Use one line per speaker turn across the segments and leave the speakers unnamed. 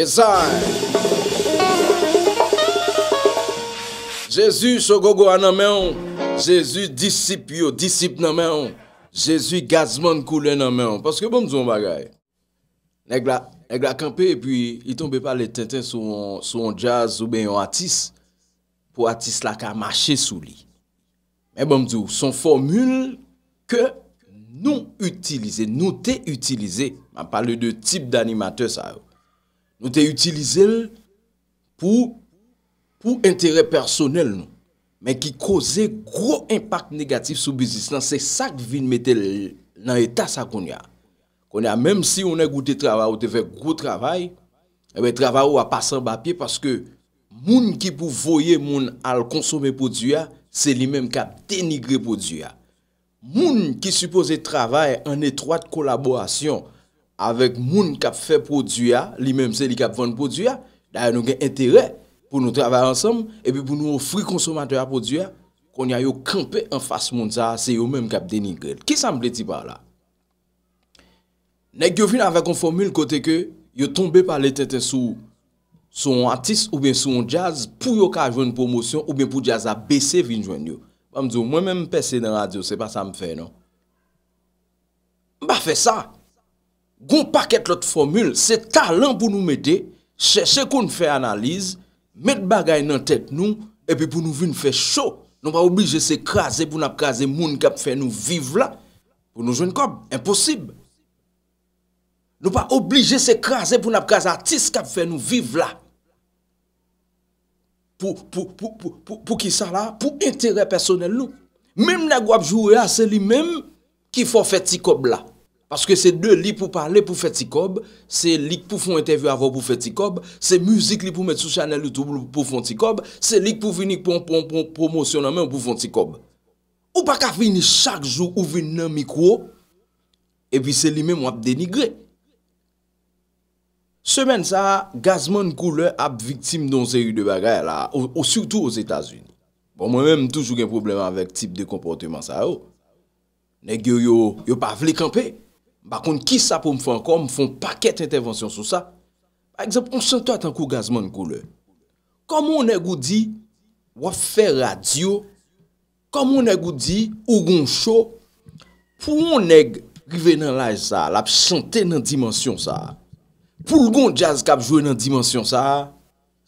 Esay! Jezu Sogogo ananmenon, Jezu Disipyo Disip nanmenon, Jezu Gazman Koulen nanmenon, paske bom zyon bagay. Neg la, neg la kampe, epi yi tombe pa le tenten sou an jazz ou ben yon atis, pou atis la ka mache sou li. Men bom zyon, son formule, ke nou utilize, nou te utilize, man pale de tip danimate sa yo, Nou te utilize l pou interè personel nou. Men ki kose gro impact negatif sou bizis. Nan se sak vin metel nan etas a kon ya. Kon ya, menm si ou nan goute travay ou te fe gro travay, ebe eh travay ou a pasan bapye, paske moun ki pou voye moun al konsome podu ya, se li menm kap tenigre podu ya. Moun ki suppose travay an etroite kolaborasyon avèk moun kap fè prodüya, li mèm se li kap vèn prodüya, da yon gen entere pou nou travè ansèm, epi pou nou fri konsomatè ya prodüya, kon yon yon kèmpe enfas moun sa, se yon mèm kap denigrèl. Ki sa m lè ti par la? Nèk yo fin avè kon formül kote ke, yo tombe pa lè tète sou, sou an artist ou ben sou an jazz, pou yon ka jwen promosyon, ou ben pou jazz a bèse vin jwen yo. Mwen mèm pèsè nan radio, se pa sa m fè nan. Mba fè sa, Gon paket lote formule, se talan pou nou mède, chè chè kou nou fè analize, mèd bagay nan tèt nou, epi pou nou vi nou fè chò. Nou pa oblige se krasè pou nou ap krasè moun kap fè nou vive la. Pou nou jouni kob, imposib. Nou pa oblige se krasè pou nou ap krasè artiste kap fè nou vive la. Pou ki sa la? Pou intere personel nou. Mèm nan wap jwou ya, se li mèm ki fò fè ti kob la. Paske se de li pou pale pou feti kob, se li pou fon entervi avon pou feti kob, se muzik li pou met sou chanel youtube pou fon ti kob, se li pou vinik pon pon pon promosyonanmen pou fon ti kob. Ou pa ka finis chak jou ou vin nan mikro, e pi se li men mwap denigre. Semen sa, gazman koule ap viktim don ze yu de bagay la, ou surtout ou zetas vin. Bon mwen men mwen toujou gen probleme avek tip de komportemen sa yo. Nèk yo yo, yo pa vle kampe. Bakon, ki sa pou m fwa an kon, m fwa paket intervensyon sou sa. Eksemp, on sentou atan kou gazman koule. Koman ou neg ou di, wap fwe radio. Koman ou neg ou di, ou goun chou. Pou moun neg, kive nan laj sa, lap chante nan dimensyon sa. Poul goun jazz kap jwe nan dimensyon sa.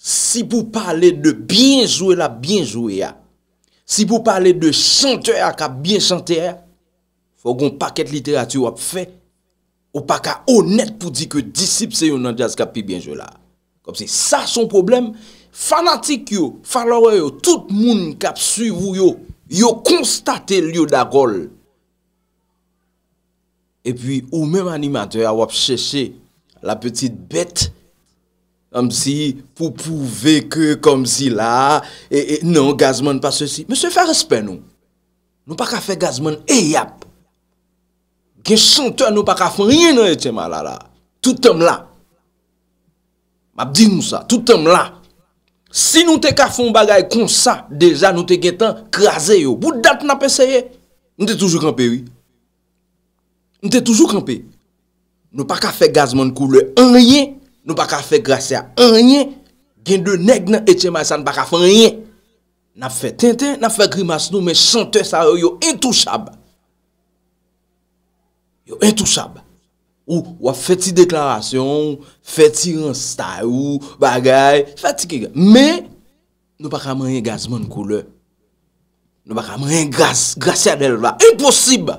Si pou pale de bien jwe la, bien jwe ya. Si pou pale de chante ya, kap bien chante ya. Fwa goun paket literatiyo wap fwe. Ou pa ka honet pou di ke disip se yon nan jaz kapi binjola Kom si sa son problem Fanatik yo, falore yo, tout moun kap suiv yo Yo konstate liyo da gol E pi ou men animateur a wap cheshe la petite bet Kom si pou pou veke kom si la E, e non gazman pa se si Mese fè respè nou Nou pa ka fè gazman e yap Gen chanteur nou pa kafon riyen nan ete ma la la. Toutem la. Mabdi nou sa. Toutem la. Si nou te kafon bagay kon sa, deja nou te gen tan krasen yo. Boudat na peseye. Nou te toujou kampe yi. Nou te toujou kampe. Nou pa kafe gazman koule an riyen. Nou pa kafe grase a an riyen. Gen de neg nan ete ma la sa nou pa kafon riyen. Nap fe tinten, nap fe grimas nou, men chanteur sa yo yo etou chaba. Yo entouchab, ou wap feti deklarasyon, feti renstay ou bagay, fatike. Me, nou pa kaman yon gazman koule, nou pa kaman yon gaz, gracia del vwa, imposib.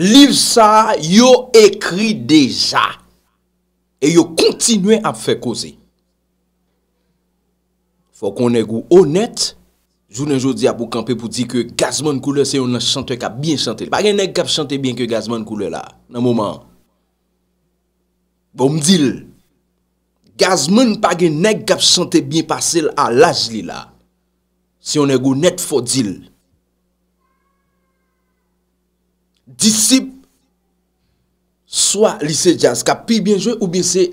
Liv sa, yo ekri deja, e yo kontinwe ap fe koze. Fokon e gou honet. Joun anjou di apou kampe pou di ke gazman koule se yon nan chante kap bien chante. Pag gen neg kap chante bien ke gazman koule la. Nan mouman. Bon mdil. Gazman pag gen neg kap chante bien pa sel alaj li la. Se yon neg ou net foudil. Disip. Soa lise jazz kap pi bien jwe ou bin se...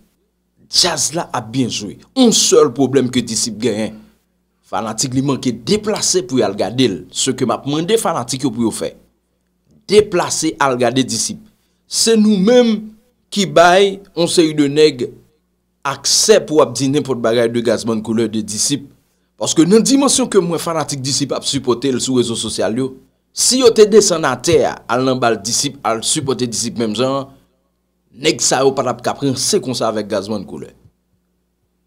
Chaz la ap binjouye. On seol problem ke disip genyen. Fanatik li manke deplase pou al gade el. Se ke map mwende fanatik yo pou yo fe. Deplace al gade disip. Se nou menm ki bay, on se yu de neg, akse pou ap dinen pot bagay de gazman koule de disip. Paske nan dimensyon ke mwen fanatik disip ap supotel sou rezo sosyal yo, si yo te desen a ter al nan bal disip, al supotel disip menm zan, Nèk sa yo pat ap kapren se kon sa avèk gazman koulè.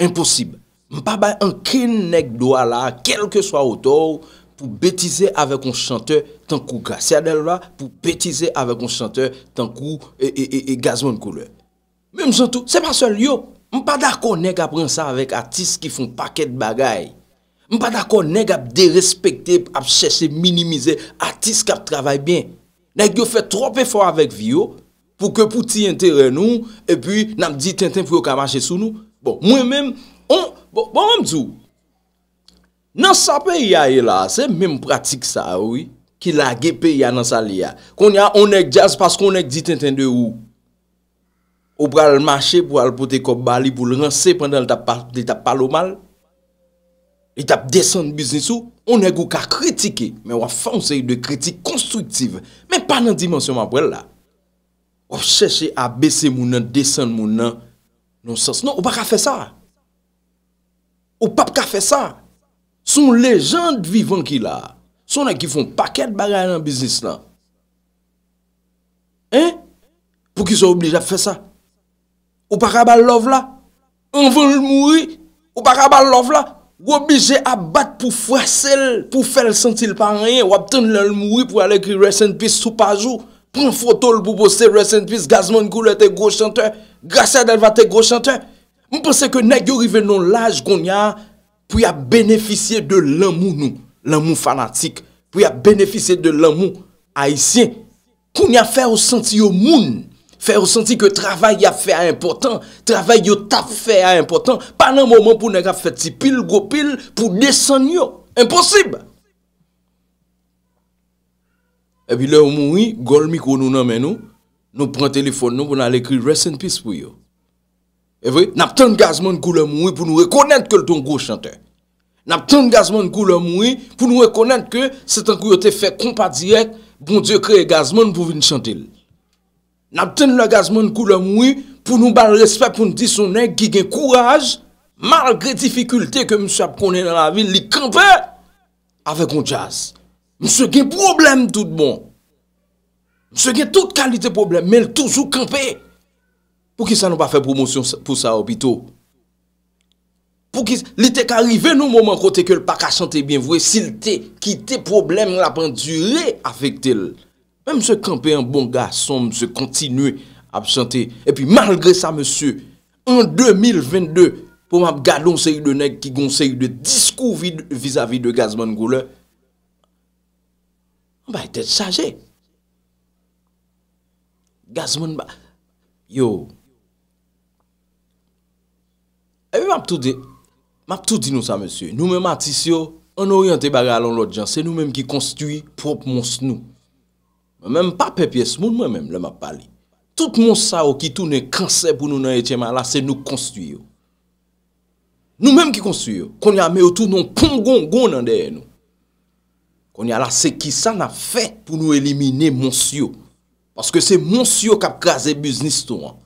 Imposib. Mpa bay anken nèk doa la, kelke swa o tou, pou bètize avèk on chanteur, tankou krasiade lè la, pou bètize avèk on chanteur, tankou e, e, e, e gazman koulè. Mèm sèntou, se pa sèl yo, mpa dakò nèk apren sa avèk artist ki fon pakèd bagay. Mpa dakò nèk ap derespectè, ap chèche minimize artist kap travèl bè. Nèk yo fè trope fò avèk vyo, pou ke pou ti entere nou, e pi nam di ten ten pou yo ka mache sou nou. Bon, mwen men, bon, bon, bon mzou. Nan sa pe yaye la, se men pratik sa, woui, ki la ge pe yaye nan sa liya. Kon ya, on ek jazz pas kon ek di ten ten de wou. Ou pral mache pou al pote kop bali, pou lran se prendan lita palo mal. Lita descend biznisou, on ek ou ka kritike, men wafan se yi de kritik konstruktive, men pan nan dimensyon mwen prel la. Ou chèche a bese moun nan, desen moun nan, non sens. Non, ou pa ka fè sa. Ou pa pa ka fè sa. Son lejande vivant ki la, son nan ki fon paket bagay nan biznis la. Hein? Pou ki sou oblige a fè sa? Ou pa ka ba love la? Ou pa ka ba love la? Ou oblige a bat pou fwesele, pou fwesele sentil pa rè, ou ap ten lè l'moui pou ale kire sen pis sou pajou. Pon fotol pou bose Rest in Peace, Gazman Goulet e Gros Chanteur, Gassad Elva te Gros Chanteur. Mwen pense ke neg yo rive non laj kon ya pou ya benefisye de l'amou nou, l'amou fanatik, pou ya benefisye de l'amou aisyen. Kon ya fè ou senti yo moun, fè ou senti ke travay ya fè a important, travay yo tafè a important, panan mouman pou neg a fè ti pil go pil, pou desan yo. Imposib! Epi lè ou moui, gòl mikou nou nanmen nou, nou pren telefon nou pou nan lè kri rest and peace pou yo. E vwe, nap ten gazman kou lè moui pou nou rekonèd ke lè ton gò chante. Nap ten gazman kou lè moui pou nou rekonèd ke setan kou yo te fè kompa direk bon dieu kreye gazman pou vin chante lè. Nap ten lè gazman kou lè moui pou nou ban lè spèp pou nou disonèk ki gen kouraj, margre difikultè ke msè ap konè nan la vil li kampè avè kon jaz. Mse gen problem tout bon Mse gen tout kalite problem Men toujou kampe Pou ki sa nou pa fe promosyon pou sa obito Pou ki Li te karive nou mouman kote ke l pak a chante Bienvouye sil te ki te problem An apan dure afekte Men mse kampe an bon ga Son mse kontinu absante E pi malgre sa mse An 2022 Pou ma gade onse yu de neg ki gonse yu de Disku visavi de gazman goule Mbaye tete saje. Gazmoun ba. Yo. E bi map tout di nou sa monsye. Nou men matis yo. On oryante baga alon lot jan. Se nou men ki konstuye prop mons nou. Mwen men pape piye smoun mwen men le map pali. Tout mons sa yo ki toune kanser pou nou nan etyema la se nou konstuye yo. Nou men ki konstuye yo. Kon ya meyo tou nou kongon goun nan deye nou. Konye ala se ki sa na fe pou nou elimine monsiyo. Paske se monsiyo kap kaze biznis tou an.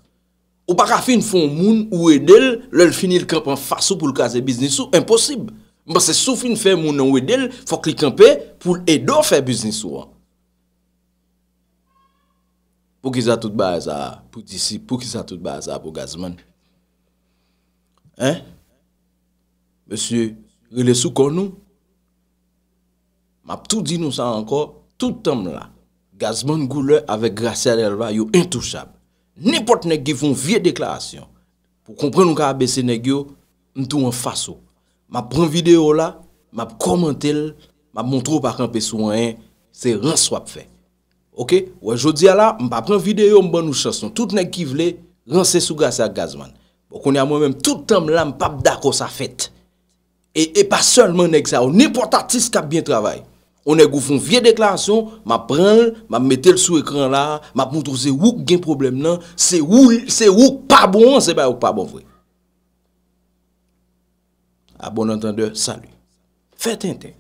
Ou baka fin fon moun ou edel, lel finil kamp an fasu pou l kaze biznisou, imposib. Mba se sou fin fe moun ou edel, fok li kampe pou l edo fè biznisou an. Pou ki sa tout baza, pou ki si pou ki sa tout baza pou gazman. Hein? Monsiyo, yle sou kon nou? map tout di nou sa ankor, tout tam la, gazman goule avèk grase alèlva, yo intouchab. Nipot nek gifon vie deklarasyon, pou kompre nou ka abese nek yo, mtou an faso. Map pran video la, map komantel, map montrou pa kranpe sou anyen, se ranswap fe. Ok, wè jodi ala, mpa pran video mban nou chanson, tout nek gifle, ransè sou grase al gazman. Bo konye a mwen mèm, tout tam la mpap dako sa fèt. E, e pa sèlman nek sa ou, nipot atis kap bien travay. Onè gou foun vie deklarasyon, ma pren, ma metel sou ekran la, ma moutouse wouk gen problem nan, se wouk pa bon, se bè wouk pa bon vwe. A ah, bon entende, salu. Fète ente.